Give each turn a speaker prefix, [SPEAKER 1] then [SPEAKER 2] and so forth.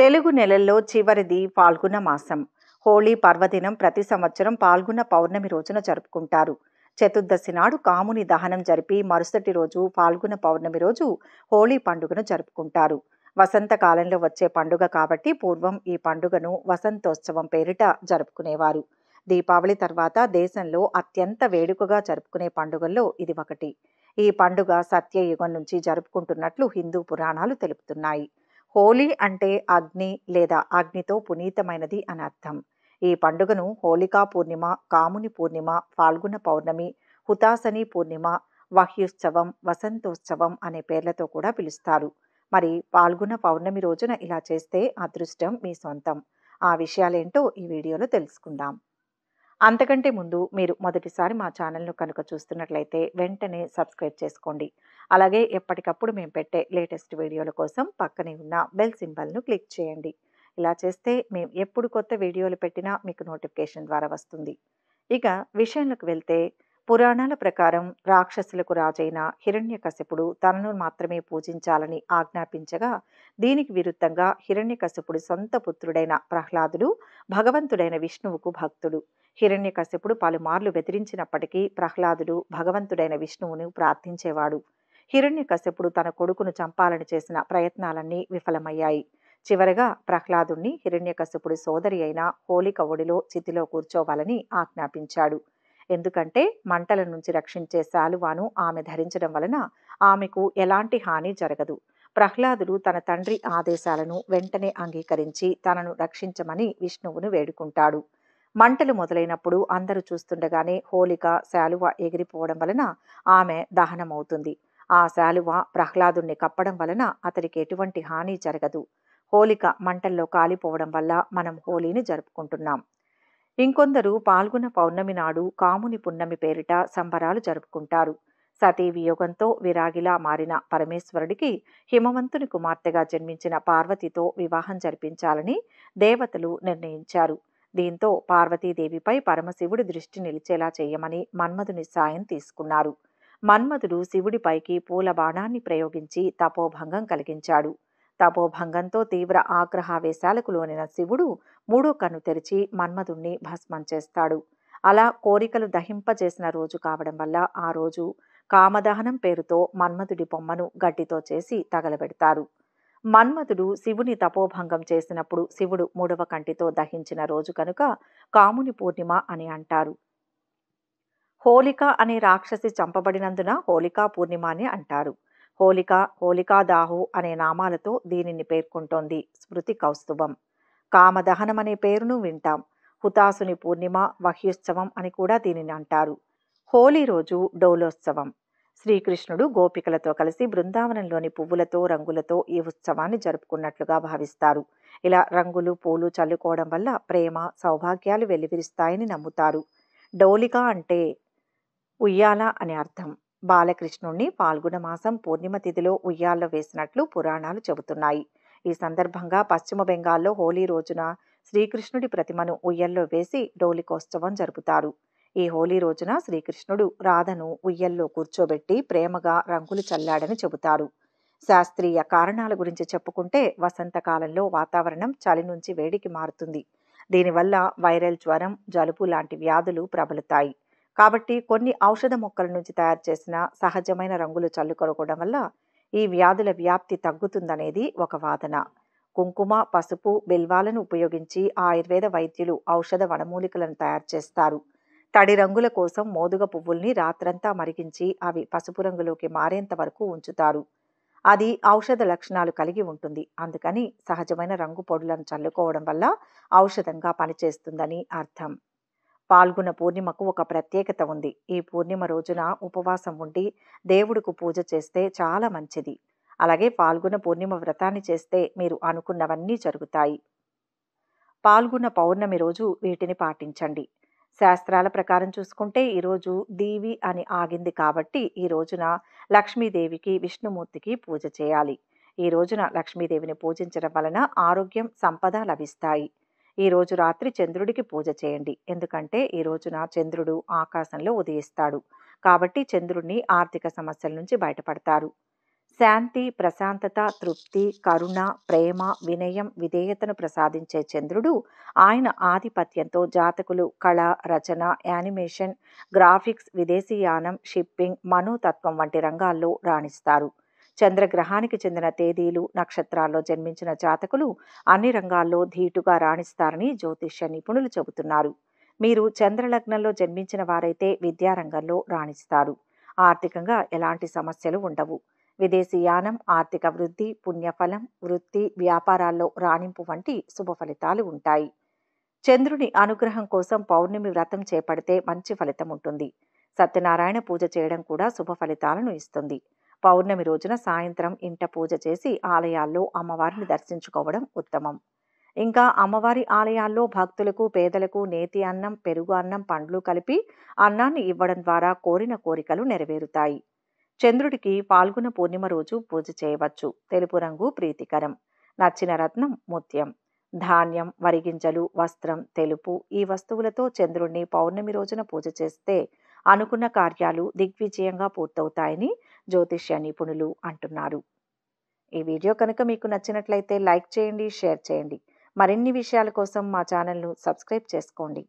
[SPEAKER 1] తెలుగు నెలల్లో చివరిది పాల్గొన మాసం హోళీ పర్వదినం ప్రతి సంవత్సరం పాల్గొన పౌర్ణమి రోజున జరుపుకుంటారు చతుర్దశి నాడు కాముని దహనం జరిపి మరుసటి రోజు పాల్గొన పౌర్ణమి రోజు హోళీ పండుగను జరుపుకుంటారు వసంతకాలంలో వచ్చే పండుగ కాబట్టి పూర్వం ఈ పండుగను వసంతోత్సవం పేరిట జరుపుకునేవారు దీపావళి తర్వాత దేశంలో అత్యంత వేడుకగా జరుపుకునే పండుగల్లో ఇది ఒకటి ఈ పండుగ సత్యయుగం నుంచి జరుపుకుంటున్నట్లు హిందూ పురాణాలు తెలుపుతున్నాయి హోలీ అంటే అగ్ని లేదా అగ్నితో పునీతమైనది అని అర్థం ఈ పండుగను హోలికా పూర్ణిమ కాముని పూర్ణిమ ఫాల్గుణ పౌర్ణమి హుతాసని పూర్ణిమ వహ్యుత్సవం వసంతోత్సవం అనే పేర్లతో కూడా పిలుస్తారు మరి పాల్గొన్న పౌర్ణమి రోజున ఇలా చేస్తే అదృష్టం మీ సొంతం ఆ విషయాలేంటో ఈ వీడియోలో తెలుసుకుందాం అంతకంటే ముందు మీరు మొదటిసారి మా ఛానల్ను కనుక చూస్తున్నట్లయితే వెంటనే సబ్స్క్రైబ్ చేసుకోండి అలాగే ఎప్పటికప్పుడు మేము పెట్టే లేటెస్ట్ వీడియోల కోసం పక్కనే ఉన్న బెల్ సింబల్ను క్లిక్ చేయండి ఇలా చేస్తే మేము ఎప్పుడు కొత్త వీడియోలు పెట్టినా మీకు నోటిఫికేషన్ ద్వారా వస్తుంది ఇక విషయంలోకి వెళ్తే పురాణాల ప్రకారం రాక్షసులకు రాజైన హిరణ్యకశిపుడు తనను మాత్రమే పూజించాలని ఆజ్ఞాపించగా దీనికి విరుద్ధంగా హిరణ్యకశిపుడు సొంత పుత్రుడైన ప్రహ్లాదుడు భగవంతుడైన విష్ణువుకు భక్తుడు హిరణ్యకశిపుడు పలుమార్లు బెదిరించినప్పటికీ ప్రహ్లాదుడు భగవంతుడైన విష్ణువును ప్రార్థించేవాడు హిరణ్యకశిపుడు తన కొడుకును చంపాలని చేసిన ప్రయత్నాలన్నీ విఫలమయ్యాయి చివరగా ప్రహ్లాదుణ్ణి హిరణ్యకశిపుడి సోదరి అయిన హోళిక ఒడిలో చితిలో కూర్చోవాలని ఆజ్ఞాపించాడు ఎందుకంటే మంటల నుంచి రక్షించే శాలువాను ఆమె ధరించడం వలన ఆమెకు ఎలాంటి హాని జరగదు ప్రహ్లాదుడు తన తండ్రి ఆదేశాలను వెంటనే అంగీకరించి తనను రక్షించమని విష్ణువును వేడుకుంటాడు మంటలు మొదలైనప్పుడు అందరూ చూస్తుండగానే హోలిక శాలువ ఎగిరిపోవడం వలన ఆమె దహనమవుతుంది ఆ శాలువ ప్రహ్లాదుణ్ణి కప్పడం వలన అతడికి ఎటువంటి హాని జరగదు హోలిక మంటల్లో కాలిపోవడం వల్ల మనం హోలీని జరుపుకుంటున్నాం ఇంకొందరు పాల్గొన పౌర్ణమి నాడు కాముని పున్నమి పేరిట సంబరాలు జరుపుకుంటారు సతీ వియోగంతో విరాగిలా మారిన పరమేశ్వరుడికి హిమవంతుని కుమార్తెగా జన్మించిన పార్వతితో వివాహం జరిపించాలని దేవతలు నిర్ణయించారు దీంతో పార్వతీదేవిపై పరమశివుడి దృష్టి నిలిచేలా చేయమని మన్మధుని సాయం తీసుకున్నారు మన్మధుడు శివుడిపైకి పూల బాణాన్ని ప్రయోగించి తపోభంగం కలిగించాడు తపోభంగంతో తీవ్ర ఆగ్రహావేశాలకు లోనిన శివుడు మూడో కన్ను తెరిచి మన్మధుణ్ణి భస్మం చేస్తాడు అలా కోరికలు దహింపజేసిన రోజు కావడం వల్ల ఆ రోజు కామదహనం పేరుతో మన్మధుడి బొమ్మను గడ్డితో చేసి తగలబెడతారు మన్మధుడు శివుని తపోభంగం చేసినప్పుడు శివుడు మూడవ కంటితో దహించిన రోజు కనుక కాముని పూర్ణిమ అని అంటారు హోలిక అనే రాక్షసి చంపబడినందున హోలికా పూర్ణిమ అని అంటారు హోలిక హోలికాదాహు అనే నామాలతో దీనిని పేర్కొంటోంది స్మృతి కౌస్తుభం కామదహనం అనే పేరును వింటాం హుతాసుని పూర్ణిమ వహ్యోత్సవం అని కూడా దీనిని అంటారు హోలీ రోజు డౌలోత్సవం శ్రీకృష్ణుడు గోపికలతో కలిసి బృందావనంలోని పువ్వులతో రంగులతో ఈ ఉత్సవాన్ని జరుపుకున్నట్లుగా భావిస్తారు ఇలా రంగులు పూలు చల్లుకోవడం వల్ల ప్రేమ సౌభాగ్యాలు వెల్లివిరుస్తాయని నమ్ముతారు డౌలిక అంటే ఉయ్యాల అని అర్థం బాలకృష్ణుణ్ణి పాల్గొన మాసం పూర్ణిమ తిథిలో ఉయ్యాల్లో వేసినట్లు పురాణాలు చెబుతున్నాయి ఈ సందర్భంగా పశ్చిమ బెంగాల్లో హోలీ రోజున శ్రీకృష్ణుడి ప్రతిమను ఉయ్యల్లో వేసి డోలికోత్సవం జరుపుతారు ఈ హోలీ రోజున శ్రీకృష్ణుడు రాధను ఉయ్యల్లో కూర్చోబెట్టి ప్రేమగా రంగులు చల్లాడని చెబుతారు శాస్త్రీయ కారణాల గురించి చెప్పుకుంటే వసంతకాలంలో వాతావరణం చలి నుంచి వేడికి మారుతుంది దీనివల్ల వైరల్ జ్వరం జలుబు లాంటి వ్యాధులు ప్రబలుతాయి కాబట్టి కొన్ని ఔషధ మొక్కల నుంచి తయారు చేసిన సహజమైన రంగులు చల్లుకొనుకోవడం వల్ల ఈ వ్యాధుల వ్యాప్తి తగ్గుతుందనేది ఒక వాదన కుంకుమ పసుపు బిల్వాలను ఉపయోగించి ఆయుర్వేద వైద్యులు ఔషధ వనమూలికలను తయారు చేస్తారు తడి రంగుల కోసం మోదుగ పువ్వుల్ని రాత్రంతా మరిగించి అవి పసుపు రంగులోకి మారేంత వరకు ఉంచుతారు అది ఔషధ లక్షణాలు కలిగి ఉంటుంది అందుకని సహజమైన రంగు పొడులను చల్లుకోవడం వల్ల ఔషధంగా పనిచేస్తుందని అర్థం పాల్గొన పూర్ణిమకు ఒక ప్రత్యేకత ఉంది ఈ పూర్ణిమ రోజున ఉపవాసం ఉండి దేవుడికి పూజ చేస్తే చాలా మంచిది అలాగే పాల్గొన పూర్ణిమ వ్రతాన్ని చేస్తే మీరు అనుకున్నవన్నీ జరుగుతాయి పాల్గొన్న పౌర్ణమి రోజు వీటిని పాటించండి శాస్త్రాల ప్రకారం చూసుకుంటే ఈరోజు దేవి అని ఆగింది కాబట్టి ఈ రోజున లక్ష్మీదేవికి విష్ణుమూర్తికి పూజ చేయాలి ఈ రోజున లక్ష్మీదేవిని పూజించడం వలన ఆరోగ్యం సంపద లభిస్తాయి ఈరోజు రాత్రి చంద్రుడికి పూజ చేయండి ఎందుకంటే ఈ రోజున చంద్రుడు ఆకాశంలో ఉదయిస్తాడు కాబట్టి చంద్రుడిని ఆర్థిక సమస్యల నుంచి బయటపడతారు శాంతి ప్రశాంతత తృప్తి కరుణ ప్రేమ వినయం విధేయతను ప్రసాదించే చంద్రుడు ఆయన ఆధిపత్యంతో జాతకులు కళ రచన యానిమేషన్ గ్రాఫిక్స్ విదేశీయానం షిప్పింగ్ మనోతత్వం వంటి రంగాల్లో రాణిస్తారు చంద్రగ్రహానికి చెందిన తేదీలు నక్షత్రాల్లో జన్మించిన జాతకులు అన్ని రంగాల్లో ధీటుగా రాణిస్తారని జ్యోతిష్య నిపుణులు చెబుతున్నారు మీరు చంద్రలగ్నంలో జన్మించిన వారైతే విద్యారంగంలో రాణిస్తారు ఆర్థికంగా ఎలాంటి సమస్యలు ఉండవు విదేశీయానం ఆర్థిక వృద్ధి పుణ్యఫలం వృత్తి వ్యాపారాల్లో రాణింపు వంటి శుభ ఫలితాలు ఉంటాయి చంద్రుని అనుగ్రహం కోసం పౌర్ణమి వ్రతం చేపడితే మంచి ఫలితం ఉంటుంది సత్యనారాయణ పూజ చేయడం కూడా శుభ ఫలితాలను ఇస్తుంది పౌర్ణమి రోజున సాయంత్రం ఇంట పూజ చేసి ఆలయాల్లో అమ్మవారిని దర్శించుకోవడం ఉత్తమం ఇంకా అమ్మవారి ఆలయాల్లో భక్తులకు పేదలకు నేతి అన్నం పెరుగు అన్నం పండ్లు కలిపి అన్నాన్ని ఇవ్వడం ద్వారా కోరిన కోరికలు నెరవేరుతాయి చంద్రుడికి పాల్గొన పూర్ణిమ రోజు పూజ చేయవచ్చు తెలుపు రంగు ప్రీతికరం నచ్చిన రత్నం ముత్యం ధాన్యం వరిగింజలు వస్త్రం తెలుపు ఈ వస్తువులతో చంద్రుణ్ణి పౌర్ణమి రోజున పూజ చేస్తే అనుకున్న కార్యాలు దిగ్విజయంగా పూర్తవుతాయని జ్యోతిష్య నిపుణులు అంటున్నారు ఈ వీడియో కనుక మీకు నచ్చినట్లయితే లైక్ చేయండి షేర్ చేయండి మరిన్ని విషయాల కోసం మా ఛానల్ను సబ్స్క్రైబ్ చేసుకోండి